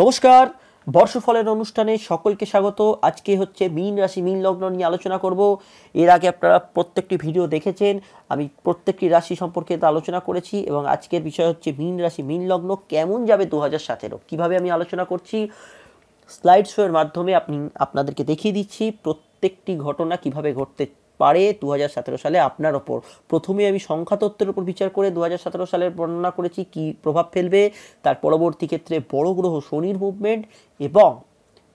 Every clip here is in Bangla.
নমস্কার বর্ষফলের অনুষ্ঠানে সকলকে স্বাগত আজকে হচ্ছে মীন রাশি মীন লগ্ন নিয়ে আলোচনা করব এর আগে আপনারা প্রত্যেকটি ভিডিও দেখেছেন আমি প্রত্যেকটি রাশি সম্পর্কে আলোচনা করেছি এবং আজকের বিষয় হচ্ছে মীন রাশি মীন লগ্ন কেমন যাবে দু হাজার সতেরো কীভাবে আমি আলোচনা করছি স্লাইড শোয়ের মাধ্যমে আপনি আপনাদেরকে দেখিয়ে দিচ্ছি প্রত্যেকটি ঘটনা কিভাবে ঘটতে পারে দু সালে আপনার ওপর প্রথমে আমি সংখ্যাতত্ত্বের উপর বিচার করে দু সালের বর্ণনা করেছি কি প্রভাব ফেলবে তার পরবর্তী ক্ষেত্রে বড় গ্রহ শনির মুভমেন্ট এবং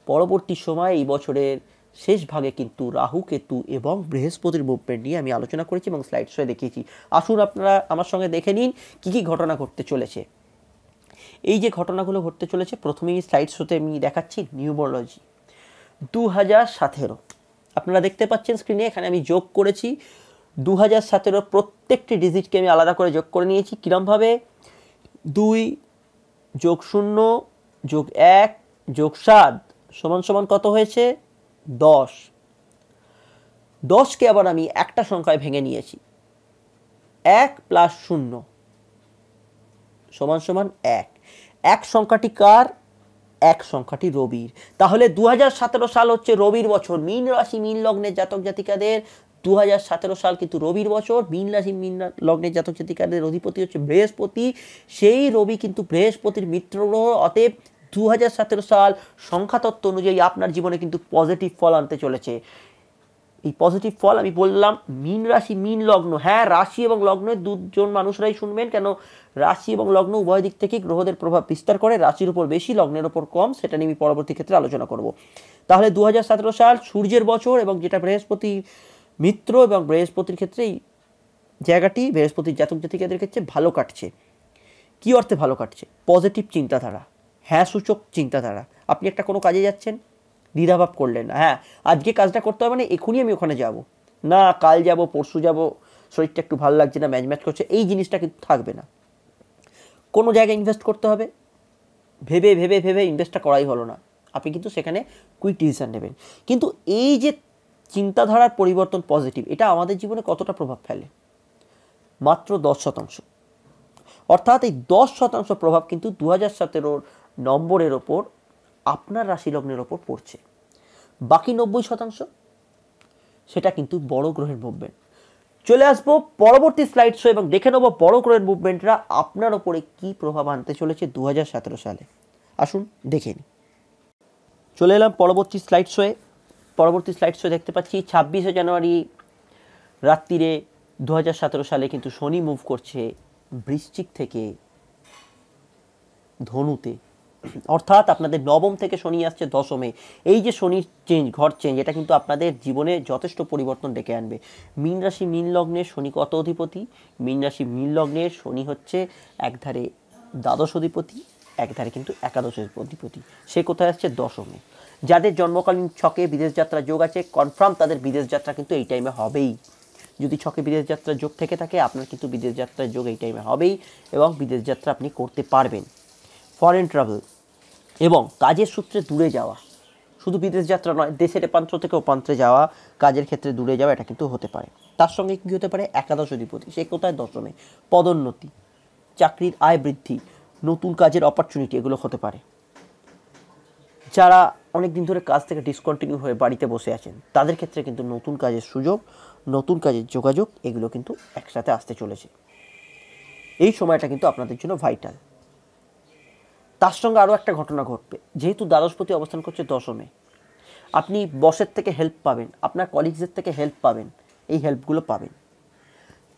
পরবর্তী সময়ে এই বছরের শেষ ভাগে কিন্তু রাহু কেতু এবং বৃহস্পতির মুভমেন্ট নিয়ে আমি আলোচনা করেছি এবং স্লাইড শোয়ে দেখিয়েছি আসুন আপনারা আমার সঙ্গে দেখে নিন কী কী ঘটনা ঘটতে চলেছে এই যে ঘটনাগুলো ঘটতে চলেছে প্রথমেই স্লাইড শোতে আমি দেখাচ্ছি নিউমোলজি দু হাজার সাতেরো আপনারা দেখতে পাচ্ছেন স্ক্রিনে এখানে আমি যোগ করেছি দু হাজার সতেরোর প্রত্যেকটি ডিজিটকে আমি আলাদা করে যোগ করে নিয়েছি কীরমভাবে দুই যোগ শূন্য যোগ এক যোগ সাত সমান সমান কত হয়েছে দশ দশকে আবার আমি একটা সংখ্যায় ভেঙে নিয়েছি এক প্লাস শূন্য সমান সমান এক এক সংখ্যাটি কার এক সংখ্যাটি রবির তাহলে দু সাল হচ্ছে রবির বছর মীন রাশি মীন লগ্নের জাতক জাতিকাদের দু সাল কিন্তু রবির বছর মীন রাশি মীন লগ্নের জাতক জাতিকাদের অধিপতি হচ্ছে বৃহস্পতি সেই রবি কিন্তু বৃহস্পতির মিত্র গ্রহ অতএব দু সাল সংখ্যাতত্ত্ব অনুযায়ী আপনার জীবনে কিন্তু পজিটিভ ফল আনতে চলেছে এই পজিটিভ ফল আমি বললাম মিন রাশি মিন লগ্ন হ্যাঁ রাশি এবং লগ্নে দুজন মানুষরাই শুনবেন কেন রাশি এবং লগ্ন উভয় দিক থেকেই গ্রহদের প্রভাব বিস্তার করে রাশির উপর বেশি লগ্নের উপর কম সেটা নিয়ে আমি পরবর্তী ক্ষেত্রে আলোচনা করব তাহলে দু সাল সূর্যের বছর এবং যেটা বৃহস্পতি মিত্র এবং বৃহস্পতির ক্ষেত্রে এই জায়গাটি বৃহস্পতির জাতক জাতিকাদের ক্ষেত্রে ভালো কাটছে কী অর্থে ভালো কাটছে পজিটিভ চিন্তাধারা হ্যাঁ সূচক চিন্তাধারা আপনি একটা কোনো কাজে যাচ্ছেন দ্বিধাভাব করলেন না হ্যাঁ আজকে কাজটা করতে হবে না মানে এখনই আমি ওখানে যাব না কাল যাব পরশু যাব শরীরটা একটু ভালো লাগছে না ম্যাচ ম্যাচ করছে এই জিনিসটা কিন্তু থাকবে না কোনো জায়গায় ইনভেস্ট করতে হবে ভেবে ভেবে ভেবে ইনভেস্টটা করাই হলো না আপনি কিন্তু সেখানে কুইক ডিসিশান নেবেন কিন্তু এই যে চিন্তাধারার পরিবর্তন পজিটিভ এটা আমাদের জীবনে কতটা প্রভাব ফেলে মাত্র দশ শতাংশ অর্থাৎ এই দশ শতাংশ প্রভাব কিন্তু দু হাজার সতেরোর নম্বরের ওপর আপনার রাশি লগ্নের ওপর পড়ছে বাকি নব্বই শতাংশ সেটা কিন্তু বড় গ্রহের মুভমেন্ট চলে আসবো পরবর্তী স্লাইড শো এবং দেখে নেবো বড় গ্রহের মুভমেন্টরা আপনার ওপরে কী প্রভাব আনতে চলেছে দু সালে আসুন দেখে নিই চলে এলাম পরবর্তী স্লাইড শোয়ে পরবর্তী স্লাইড শো দেখতে পাচ্ছি ছাব্বিশে জানুয়ারি রাত্রিরে দু সালে কিন্তু শনি মুভ করছে বৃশ্চিক থেকে ধনুতে অর্থাৎ আপনাদের নবম থেকে শনি আসছে দশমে এই যে শনির চেঞ্জ ঘর চেঞ্জ এটা কিন্তু আপনাদের জীবনে যথেষ্ট পরিবর্তন ডেকে আনবে মীন রাশি মীন লগ্নে শনি কত অধিপতি মীন রাশি মীন লগ্নে শনি হচ্ছে একধারে দ্বাদশ অধিপতি একধারে কিন্তু একাদশ অধিপতি সে কোথায় আসছে দশমে যাদের জন্মকালীন ছকে বিদেশ যাত্রা যোগ আছে কনফার্ম তাদের বিদেশ যাত্রা কিন্তু এই টাইমে হবেই যদি ছকে বিদেশ যাত্রার যোগ থেকে থাকে আপনার কিন্তু বিদেশ যাত্রার যোগ এই টাইমে হবেই এবং বিদেশ যাত্রা আপনি করতে পারবেন ফরেন ট্রাভেল এবং কাজের সূত্রে দূরে যাওয়া শুধু বিদেশ যাত্রা নয় দেশের প্রান্ত থেকে প্রান্তে যাওয়া কাজের ক্ষেত্রে দূরে যাওয়া এটা কিন্তু হতে পারে তার সঙ্গে কী হতে পারে একাদশ অধিপতি সে কোথায় দশমে পদোন্নতি চাকরির আয় বৃদ্ধি নতুন কাজের অপরচুনিটি এগুলো হতে পারে যারা অনেক দিন ধরে কাজ থেকে ডিসকন্টিনিউ হয়ে বাড়িতে বসে আছেন তাদের ক্ষেত্রে কিন্তু নতুন কাজের সুযোগ নতুন কাজের যোগাযোগ এগুলো কিন্তু একসাথে আসতে চলেছে এই সময়টা কিন্তু আপনাদের জন্য ভাইটাল তার সঙ্গে আরও একটা ঘটনা ঘটবে যেহেতু দ্বাদশপতি অবস্থান করছে দশমে আপনি বসের থেকে হেল্প পাবেন আপনার কলিগসের থেকে হেল্প পাবেন এই হেল্পগুলো পাবেন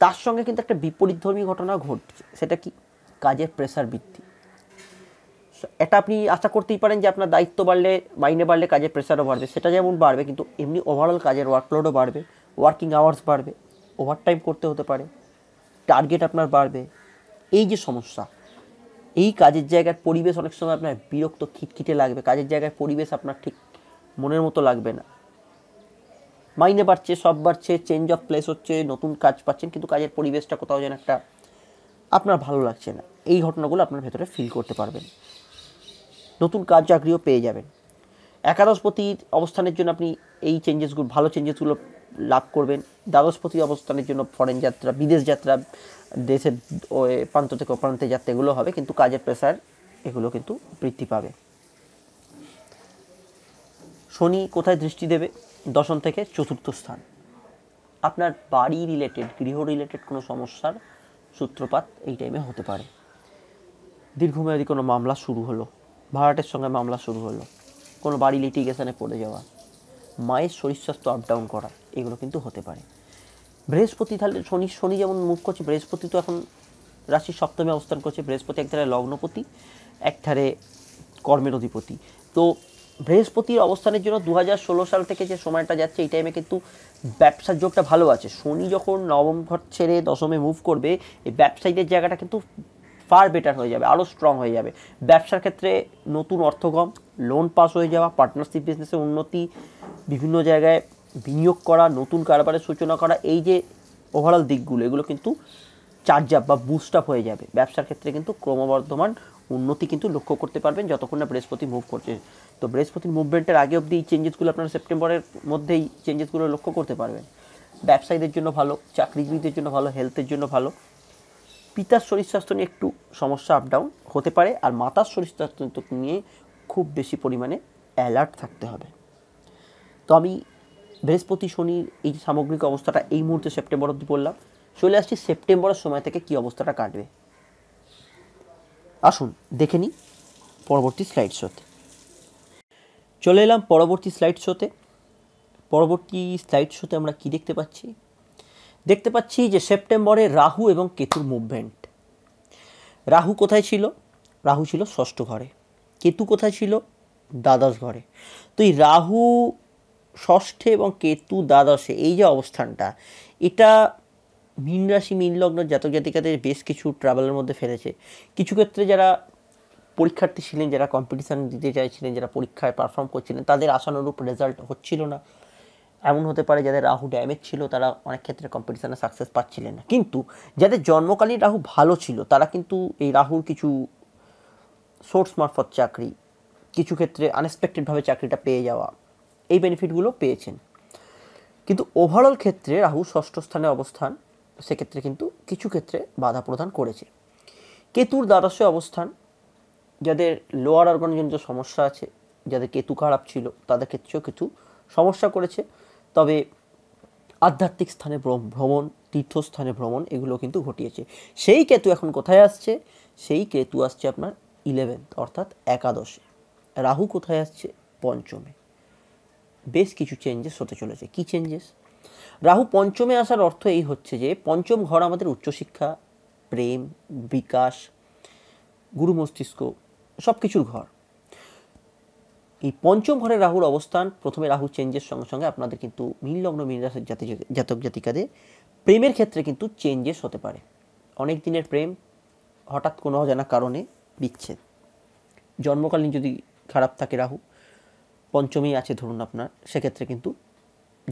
তার সঙ্গে কিন্তু একটা বিপরীতধর্মী ঘটনা ঘটছে সেটা কি কাজের প্রেসার বৃদ্ধি এটা আপনি আশা করতেই পারেন যে আপনার দায়িত্ব বাড়লে মাইনে বাড়লে কাজের প্রেসারও বাড়বে সেটা যেমন বাড়বে কিন্তু এমনি ওভারঅল কাজের ওয়ার্কলোডও বাড়বে ওয়ার্কিং আওয়ার্স বাড়বে ওভারটাইম করতে হতে পারে টার্গেট আপনার বাড়বে এই যে সমস্যা এই কাজের জায়গার পরিবেশ অনেক সময় আপনার বিরক্ত খিটখিটে লাগবে কাজের জায়গার পরিবেশ আপনার ঠিক মনের মতো লাগবে না মাইনে বাড়ছে সব বাড়ছে চেঞ্জ অফ প্লেস হচ্ছে নতুন কাজ পাচ্ছেন কিন্তু কাজের পরিবেশটা কোথাও যেন একটা আপনার ভালো লাগছে না এই ঘটনাগুলো আপনার ভেতরে ফিল করতে পারবেন নতুন কাজ চাকরিও পেয়ে যাবেন একাদশপতির অবস্থানের জন্য আপনি এই চেঞ্জেসগুলো ভালো চেঞ্জেসগুলো লাভ করবেন দ্বাদশপতি অবস্থানের জন্য ফরেন যাত্রা বিদেশ যাত্রা দেশের প্রান্ত থেকে প্রান্তে যাত্রা এগুলো হবে কিন্তু কাজের প্রেসার এগুলো কিন্তু বৃদ্ধি পাবে শনি কোথায় দৃষ্টি দেবে দশম থেকে চতুর্থ স্থান আপনার বাড়ি রিলেটেড গৃহ রিলেটেড কোনো সমস্যার সূত্রপাত এই টাইমে হতে পারে দীর্ঘমেয়াদী কোনো মামলা শুরু হলো ভাড়াটের সঙ্গে মামলা শুরু হলো কোনো বাড়ি লিটিগেশনে পড়ে যাওয়া মায়ের শরীর স্বাস্থ্য আপ ডাউন করা এগুলো কিন্তু হতে পারে বৃহস্পতি তাহলে শনি শনি যেমন মুখ করছে বৃহস্পতি তো এখন রাশির সপ্তমে অবস্থান করছে বৃহস্পতি এক ধারে লগ্নপতি এক ধারে কর্মের অধিপতি তো বৃহস্পতির অবস্থানের জন্য দু সাল থেকে যে সময়টা যাচ্ছে এই টাইমে কিন্তু ব্যবসার যোগটা ভালো আছে শনি যখন নবম ঘর ছেড়ে দশমে মুভ করবে এই ব্যবসায়ীদের জায়গাটা কিন্তু ফার বেটার হয়ে যাবে আরও স্ট্রং হয়ে যাবে ব্যবসার ক্ষেত্রে নতুন অর্থগম লোন পাস হয়ে যাওয়া পার্টনারশিপ বিজনেসে উন্নতি বিভিন্ন জায়গায় বিনিয়োগ করা নতুন কারবারের সূচনা করা এই যে ওভারঅল দিকগুলো এগুলো কিন্তু চার্জ আপ বা বুস্ট আপ হয়ে যাবে ব্যবসার ক্ষেত্রে কিন্তু ক্রমবর্ধমান উন্নতি কিন্তু লক্ষ্য করতে পারবেন যতক্ষণ না বৃহস্পতি মুভ করছে তো বৃহস্পতির মুভমেন্টের আগে অবধি এই চেঞ্জেসগুলো আপনারা সেপ্টেম্বরের মধ্যেই চেঞ্জেসগুলো লক্ষ্য করতে পারবেন ব্যবসায়ীদের জন্য ভালো চাকরিজীবীদের জন্য ভালো হেলথের জন্য ভালো পিতার শরীর স্বাস্থ্য নিয়ে একটু সমস্যা আপডাউন হতে পারে আর মাতার শরীর স্বাস্থ্য নিয়ে খুব বেশি পরিমাণে অ্যালার্ট থাকতে হবে তো আমি বৃহস্পতি শনির এই সামগ্রিক অবস্থাটা এই মুহূর্তে সেপ্টেম্বর অবধি বললাম চলে আসছি সেপ্টেম্বরের সময় থেকে কি অবস্থাটা কাটবে আসুন দেখে নিই পরবর্তী স্লাইড শোতে চলে এলাম পরবর্তী স্লাইড শোতে পরবর্তী স্লাইড শোতে আমরা কি দেখতে পাচ্ছি দেখতে পাচ্ছি যে সেপ্টেম্বরে রাহু এবং কেতুর মুভমেন্ট রাহু কোথায় ছিল রাহু ছিল ষষ্ঠ ঘরে কেতু কোথায় ছিল দ্বাদশ ঘরে তো এই রাহু ষষ্ঠে এবং কেতু দ্বাদশে এই যে অবস্থানটা এটা মীন রাশি মীন লগ্ন জাতক জাতিকাদের বেশ কিছু ট্রাভেলের মধ্যে ফেলেছে কিছু ক্ষেত্রে যারা পরীক্ষার্থী ছিলেন যারা কম্পিটিশান দিতে চাইছিলেন যারা পরীক্ষায় পারফর্ম করছিলেন তাদের আশানুরূপ রেজাল্ট হচ্ছিল না এমন হতে পারে যাদের রাহু ড্যামেজ ছিল তারা অনেক ক্ষেত্রে কম্পিটিশানে সাকসেস পাচ্ছিলেন না কিন্তু যাদের জন্মকালীন রাহু ভালো ছিল তারা কিন্তু এই রাহুর কিছু সোর্স মারফত চাকরি কিছু ক্ষেত্রে আনএক্সপেক্টেডভাবে চাকরিটা পেয়ে যাওয়া এই বেনিফিটগুলো পেয়েছেন কিন্তু ওভারঅল ক্ষেত্রে রাহু ষষ্ঠ স্থানে অবস্থান সেক্ষেত্রে কিন্তু কিছু ক্ষেত্রে বাধা প্রদান করেছে কেতুর দ্বাদশে অবস্থান যাদের লোয়ার অর্গানজনিত সমস্যা আছে যাদের কেতু খারাপ ছিল তাদের ক্ষেত্রেও কিছু সমস্যা করেছে তবে আধ্যাত্মিক স্থানে ভ্রমণ তীর্থস্থানে ভ্রমণ এগুলো কিন্তু ঘটিয়েছে সেই কেতু এখন কোথায় আসছে সেই কেতু আসছে আপনার ইলেভেন্থ অর্থাৎ একাদশে রাহু কোথায় আসছে পঞ্চমে বেশ কিছু চেঞ্জেস হতে চলেছে কি চেঞ্জেস রাহু পঞ্চমে আসার অর্থ এই হচ্ছে যে পঞ্চম ঘর আমাদের উচ্চশিক্ষা প্রেম বিকাশ গুরু মস্তিষ্ক সব কিছুর ঘর এই পঞ্চম ঘরে রাহুর অবস্থান প্রথমে রাহু চেঞ্জের সঙ্গে সঙ্গে আপনাদের কিন্তু মিনলগ্ন লগ্ন রাশির জাতি জাতক জাতিকাদের প্রেমের ক্ষেত্রে কিন্তু চেঞ্জেস হতে পারে অনেক দিনের প্রেম হঠাৎ কোনো অজানা কারণে বিচ্ছেদ জন্মকালীন যদি খারাপ থাকে রাহু পঞ্চমী আছে ধরুন আপনার সেক্ষেত্রে কিন্তু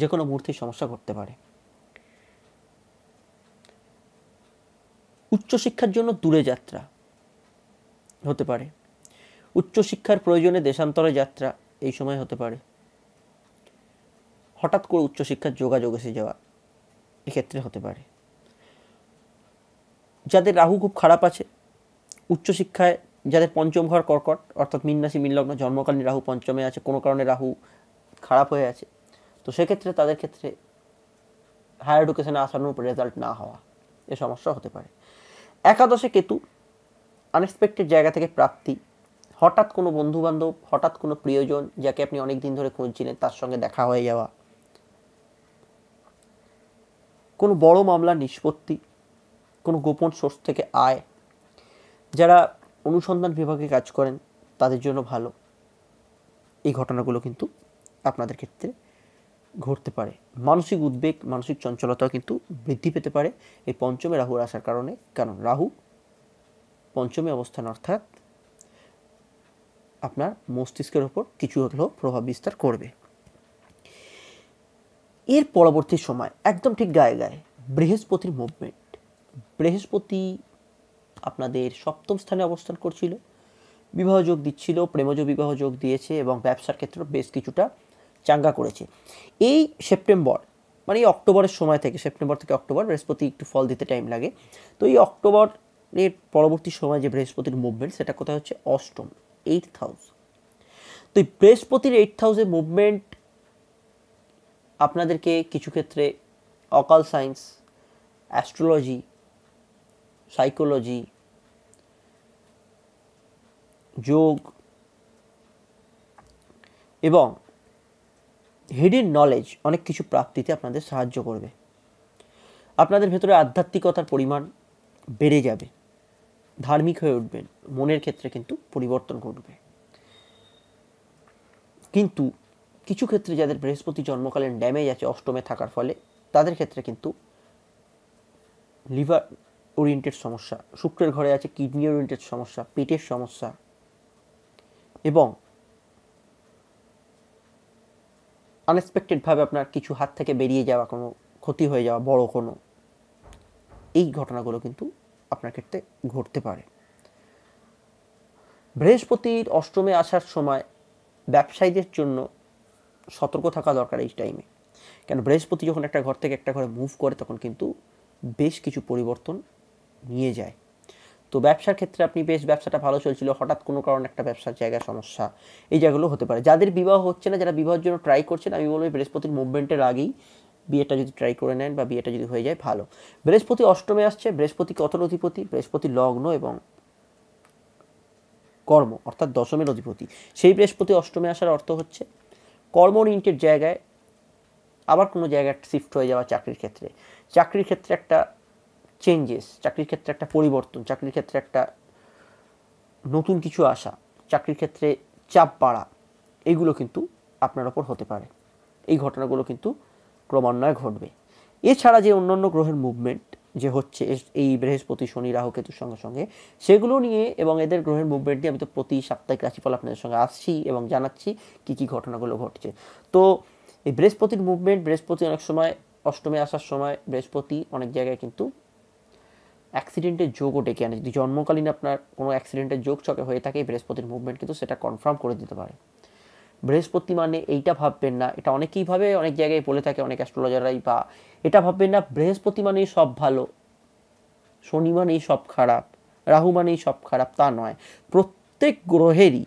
যে কোনো মুহূর্তেই সমস্যা করতে পারে উচ্চশিক্ষার জন্য দূরে যাত্রা হতে পারে উচ্চশিক্ষার প্রয়োজনে দেশান্তরে যাত্রা এই সময় হতে পারে হঠাৎ করে উচ্চশিক্ষার যোগাযোগ এসে যাওয়া এক্ষেত্রে হতে পারে যাদের রাহু খুব খারাপ আছে উচ্চশিক্ষায় যাদের পঞ্চম ঘর কর্কট অর্থাৎ মিন্নাসি মিনলগ্ন জন্মকালীন রাহু পঞ্চমে আছে কোনো কারণে রাহু খারাপ হয়ে আছে তো সেক্ষেত্রে তাদের ক্ষেত্রে হায়ার এডুকেশনে আসানোর উপর রেজাল্ট না হওয়া এ সমস্যা হতে পারে একাদশে কেতু আনএক্সপেক্টেড জায়গা থেকে প্রাপ্তি হঠাৎ কোনো বন্ধুবান্ধব হঠাৎ কোনো প্রিয়জন যাকে আপনি অনেক দিন ধরে খুঁজছিলেন তার সঙ্গে দেখা হয়ে যাওয়া কোনো বড় মামলা নিষ্পত্তি কোনো গোপন সোর্স থেকে আয় যারা অনুসন্ধান বিভাগে কাজ করেন তাদের জন্য ভালো এই ঘটনাগুলো কিন্তু আপনাদের ক্ষেত্রে ঘটতে পারে মানসিক উদ্বেগ মানসিক চঞ্চলতাও কিন্তু বৃদ্ধি পেতে পারে এই পঞ্চমে রাহুর আসার কারণে কারণ রাহু পঞ্চমে অবস্থান অর্থাৎ আপনার মস্তিষ্কের ওপর কিছু হলেও প্রভাব বিস্তার করবে এর পরবর্তী সময় একদম ঠিক গায়ে গায়ে বৃহস্পতির মুভমেন্ট বৃহস্পতি আপনাদের সপ্তম স্থানে অবস্থান করছিল বিবাহ যোগ দিচ্ছিল প্রেমজ বিবাহ যোগ দিয়েছে এবং ব্যবসার ক্ষেত্রে বেশ কিছুটা চাঙ্গা করেছে এই সেপ্টেম্বর মানে এই অক্টোবরের সময় থেকে সেপ্টেম্বর থেকে অক্টোবর বৃহস্পতি একটু ফল দিতে টাইম লাগে তো এই অক্টোবরের পরবর্তী সময় যে বৃহস্পতির মুভমেন্ট সেটা কোথায় হচ্ছে অষ্টম এইট হাউস তো এই বৃহস্পতির এইট হাউসের মুভমেন্ট আপনাদেরকে কিছু ক্ষেত্রে অকাল সায়েন্স অ্যাস্ট্রোলজি সাইকোলজি যোগ এবং হিডেন নলেজ অনেক কিছু প্রাপ্তিতে আপনাদের সাহায্য করবে আপনাদের ভেতরে আধ্যাত্মিকতার পরিমাণ বেড়ে যাবে ধার্মিক হয়ে উঠবেন মনের ক্ষেত্রে কিন্তু পরিবর্তন ঘটবে কিন্তু কিছু ক্ষেত্রে যাদের বৃহস্পতি জন্মকালীন ড্যামেজ আছে অষ্টমে থাকার ফলে তাদের ক্ষেত্রে কিন্তু লিভার ওরিয়েন্টেড সমস্যা শুক্রের ঘরে আছে কিডনি ওরিয়েন্টেড সমস্যা পেটের সমস্যা এবং আনএক্সপেক্টেডভাবে আপনার কিছু হাত থেকে বেরিয়ে যাওয়া কোনো ক্ষতি হয়ে যাওয়া বড় কোনো এই ঘটনাগুলো কিন্তু আপনার ক্ষেত্রে ঘটতে পারে বৃহস্পতির অষ্টমে আসার সময় ব্যবসায়ীদের জন্য সতর্ক থাকা দরকার এই টাইমে কেন বৃহস্পতি যখন একটা ঘর থেকে একটা ঘরে মুভ করে তখন কিন্তু বেশ কিছু পরিবর্তন নিয়ে যায় তো ব্যবসার ক্ষেত্রে আপনি বেশ ব্যবসাটা ভালো চলছিল হঠাৎ কোনো কারণে একটা ব্যবসার জায়গায় সমস্যা এই জায়গাগুলো হতে পারে যাদের বিবাহ হচ্ছে না যারা বিবাহের জন্য ট্রাই করছেন আমি বলবো বৃহস্পতির মুভমেন্টের আগেই বিয়েটা যদি ট্রাই করে নেন বা বিয়েটা যদি হয়ে যায় ভালো বৃহস্পতি অষ্টমে আসছে বৃহস্পতি কতর অধিপতি বৃহস্পতি লগ্ন এবং কর্ম অর্থাৎ দশমের অধিপতি সেই বৃহস্পতি অষ্টমে আসার অর্থ হচ্ছে কর্ম নিন্টের জায়গায় আবার কোনো জায়গায় শিফট হয়ে যাওয়া চাকরির ক্ষেত্রে চাকরির ক্ষেত্রে একটা চেঞ্জেস চাকরির ক্ষেত্রে একটা পরিবর্তন চাকরির ক্ষেত্রে একটা নতুন কিছু আসা চাকরির ক্ষেত্রে চাপ বাড়া এইগুলো কিন্তু আপনার ওপর হতে পারে এই ঘটনাগুলো কিন্তু ক্রমান্বয়ে ঘটবে এছাড়া যে অন্যান্য গ্রহের মুভমেন্ট যে হচ্ছে এই বৃহস্পতি শনি রাহু কেতুর সঙ্গে সঙ্গে সেগুলো নিয়ে এবং এদের গ্রহের মুভমেন্ট নিয়ে আমি তো প্রতি সাপ্তাহিক রাশিফল আপনাদের সঙ্গে আসছি এবং জানাচ্ছি কি কি ঘটনাগুলো ঘটছে তো এই বৃহস্পতির মুভমেন্ট বৃহস্পতি অনেক সময় অষ্টমে আসার সময় বৃহস্পতি অনেক জায়গায় কিন্তু অ্যাক্সিডেন্টের যোগও ডেকে আনে যদি জন্মকালীন আপনার কোনো অ্যাক্সিডেন্টের যোগ চকে হয়ে থাকে বৃহস্পতির মুভমেন্ট কিন্তু সেটা কনফার্ম করে দিতে পারে বৃহস্পতি মানে এইটা ভাববেন না এটা অনেকেই ভাবে অনেক জায়গায় বলে থাকে অনেক অ্যাস্ট্রোলজাররাই বা এটা ভাববেন না বৃহস্পতি মানেই সব ভালো শনি মানেই সব খারাপ রাহু মানেই সব খারাপ তা নয় প্রত্যেক গ্রহেরই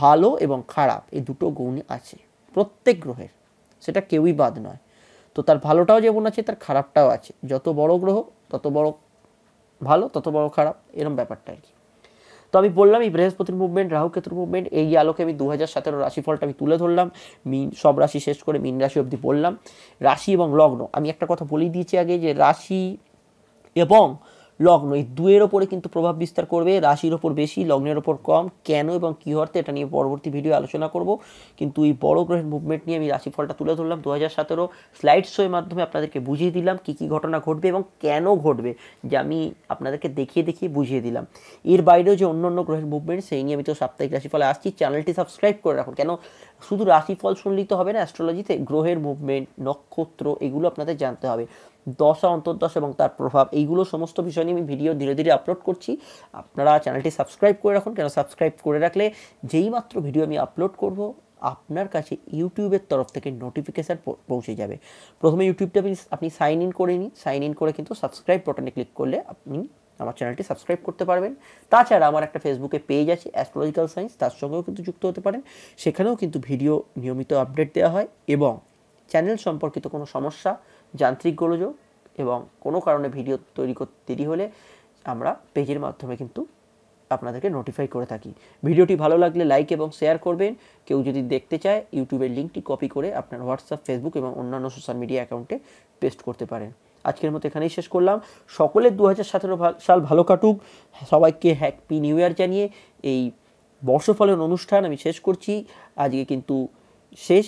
ভালো এবং খারাপ এই দুটো গুণ আছে প্রত্যেক গ্রহের সেটা কেউই বাদ নয় তো তার ভালোটাও যেমন আছে তার খারাপটাও আছে যত বড় গ্রহ তত বড় ভালো তত বড় খারাপ এরম ব্যাপারটা আর কি তো আমি বললাম এই বৃহস্পতির মুভমেন্ট রাহুকেতুর মুভমেন্ট এই আলোকে আমি দু হাজার সতেরো রাশিফলটা আমি তুলে ধরলাম মিন সব রাশি শেষ করে মিন রাশি অবধি বললাম রাশি এবং লগ্ন আমি একটা কথা বলেই দিয়েছি আগে যে রাশি এবং লগ্ন এই দুয়ের ওপরে কিন্তু প্রভাব বিস্তার করবে রাশির ওপর বেশি লগ্নের ওপর কম কেন এবং কী অর্থে এটা নিয়ে পরবর্তী ভিডিও আলোচনা করব কিন্তু এই বড় গ্রহের মুভমেন্ট নিয়ে আমি রাশিফলটা তুলে ধরলাম দু হাজার সতেরো স্লাইড শোয়ের মাধ্যমে আপনাদেরকে বুঝিয়ে দিলাম কী কী ঘটনা ঘটবে এবং কেন ঘটবে যে আমি আপনাদেরকে দেখিয়ে দেখিয়ে বুঝিয়ে দিলাম এর বাইরেও যে অন্য অন্য গ্রহের মুভমেন্ট সেই নিয়ে আমি তো সাপ্তাহিক রাশিফলে আসছি চ্যানেলটি সাবস্ক্রাইব করে রাখুন কেন শুধু রাশিফল শুনলেই তো হবে না অ্যাস্ট্রোলজিতে গ্রহের মুভমেন্ট নক্ষত্র এগুলো আপনাদের জানতে হবে দশা অন্তর্দশ এবং তার প্রভাব এইগুলো সমস্ত বিষয় নিয়ে আমি ভিডিও ধীরে ধীরে আপলোড করছি আপনারা চ্যানেলটি সাবস্ক্রাইব করে রাখুন কেন সাবস্ক্রাইব করে রাখলে যেই মাত্র ভিডিও আমি আপলোড করব আপনার কাছে ইউটিউবের তরফ থেকে নোটিফিকেশান পৌঁছে যাবে প্রথমে ইউটিউবটা আপনি সাইন ইন করে নিন সাইন ইন করে কিন্তু সাবস্ক্রাইব বটনে ক্লিক করলে আপনি আমার চ্যানেলটি সাবস্ক্রাইব করতে পারবেন তাছাড়া আমার একটা ফেসবুকে পেজ আছে অ্যাস্ট্রোলজিক্যাল সায়েন্স তার সঙ্গেও কিন্তু যুক্ত হতে পারেন সেখানেও কিন্তু ভিডিও নিয়মিত আপডেট দেওয়া হয় এবং চ্যানেল সম্পর্কিত কোনো সমস্যা যান্ত্রিক গোলযোগ এবং কোনো কারণে ভিডিও তৈরি করতে দেরি হলে আমরা পেজের মাধ্যমে কিন্তু আপনাদেরকে নোটিফাই করে থাকি ভিডিওটি ভালো লাগলে লাইক এবং শেয়ার করবেন কেউ যদি দেখতে চায় ইউটিউবের লিঙ্কটি কপি করে আপনার হোয়াটসঅ্যাপ ফেসবুক এবং অন্যান্য সোশ্যাল মিডিয়া অ্যাকাউন্টে পেস্ট করতে পারেন আজকের মতো এখানেই শেষ করলাম সকলের দু হাজার সাল ভালো কাটুক সবাইকে হ্যাপি নিউ ইয়ার জানিয়ে এই বর্ষফলের অনুষ্ঠান আমি শেষ করছি আজকে কিন্তু শেষ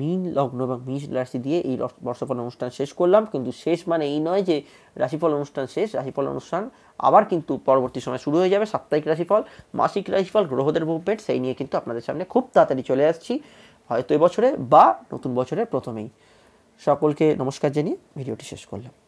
মীন লগ্ন এবং মিষ রাশি দিয়ে এই বর্ষফল অনুষ্ঠান শেষ করলাম কিন্তু শেষ মানে এই নয় যে রাশিফল অনুষ্ঠান শেষ রাশিফল অনুষ্ঠান আবার কিন্তু পরবর্তী সময় শুরু হয়ে যাবে সাপ্তাহিক রাশিফল মাসিক রাশিফল গ্রহদের মুভমেন্ট সেই নিয়ে কিন্তু আপনাদের সামনে খুব তাড়াতাড়ি চলে আসছি হয়তো এবছরে বা নতুন বছরের প্রথমেই সকলকে নমস্কার জানিয়ে ভিডিওটি শেষ করলাম